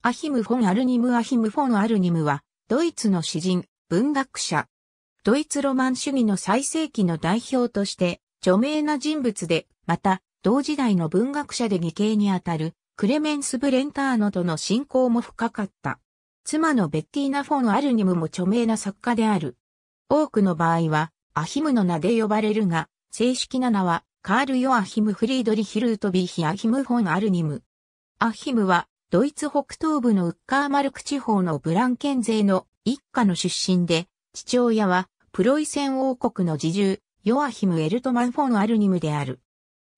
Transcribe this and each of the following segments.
アヒム・フォン・アルニム・アヒム・フォン・アルニムは、ドイツの詩人、文学者。ドイツロマン主義の最盛期の代表として、著名な人物で、また、同時代の文学者で義兄にあたる、クレメンス・ブレンターノとの親交も深かった。妻のベッティーナ・フォン・アルニムも著名な作家である。多くの場合は、アヒムの名で呼ばれるが、正式な名は、カール・ヨアヒム・フリードリヒ・ルートビーヒ・アヒム・フォン・アルニム。アヒムは、ドイツ北東部のウッカーマルク地方のブランケン勢の一家の出身で、父親はプロイセン王国の自重、ヨアヒム・エルトマン・フォン・アルニムである。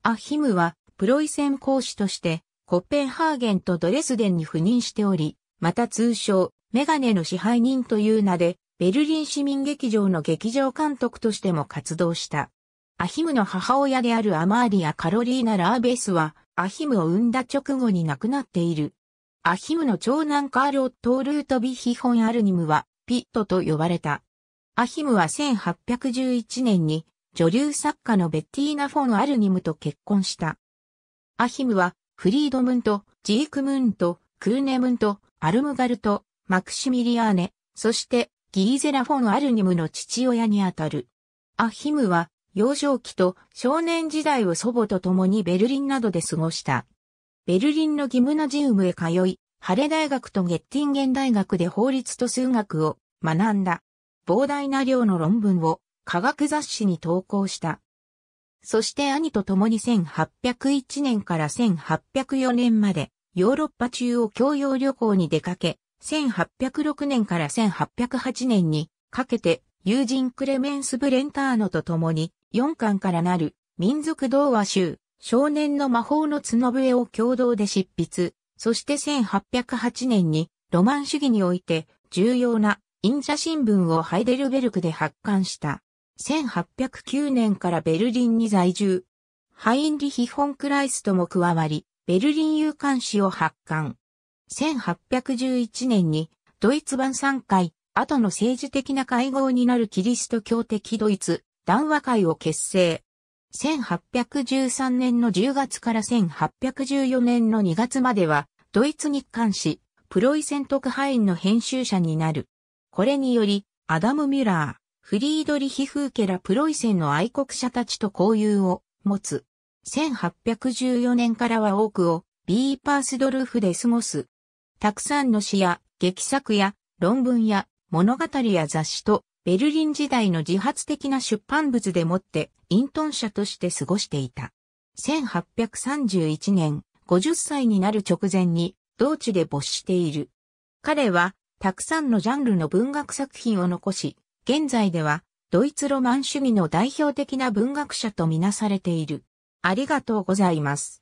アヒムはプロイセン公使としてコッペンハーゲンとドレスデンに赴任しており、また通称メガネの支配人という名で、ベルリン市民劇場の劇場監督としても活動した。アヒムの母親であるアマーリア・カロリーナ・ラーベスは、アヒムを産んだ直後に亡くなっている。アヒムの長男カール・オットールート・ビヒホン・アルニムは、ピットと呼ばれた。アヒムは1811年に、女流作家のベッティーナ・フォン・アルニムと結婚した。アヒムは、フリードムント、ジークムント、クーネムント、アルムガルト、マクシミリアーネ、そしてギーゼラ・フォン・アルニムの父親にあたる。アヒムは幼少期と少年時代を祖母と共にベルリンなどで過ごした。ベルリンのギムナジウムへ通い、ハレ大学とゲッティンゲン大学で法律と数学を学んだ。膨大な量の論文を科学雑誌に投稿した。そして兄と共に1801年から1804年までヨーロッパ中央教養旅行に出かけ、1806年から1808年にかけて友人クレメンス・ブレンターノと共に4巻からなる民族童話集少年の魔法の角笛を共同で執筆、そして1808年にロマン主義において重要なイ印ャ新聞をハイデルベルクで発刊した。1809年からベルリンに在住。ハインリヒ・フォン・クライストも加わり、ベルリン有刊誌を発刊。1811年にドイツ版3回、後の政治的な会合になるキリスト教的ドイツ談話会を結成。1813年の10月から1814年の2月までは、ドイツ日刊誌、プロイセン特派員の編集者になる。これにより、アダム・ミュラー、フリードリヒ・フーケラ・プロイセンの愛国者たちと交友を持つ。1814年からは多くをビーパースドルフで過ごす。たくさんの詩や劇作や論文や物語や雑誌とベルリン時代の自発的な出版物でもって、ト遁者として過ごしていた。1831年、50歳になる直前に、同地で没している。彼は、たくさんのジャンルの文学作品を残し、現在では、ドイツロマン主義の代表的な文学者とみなされている。ありがとうございます。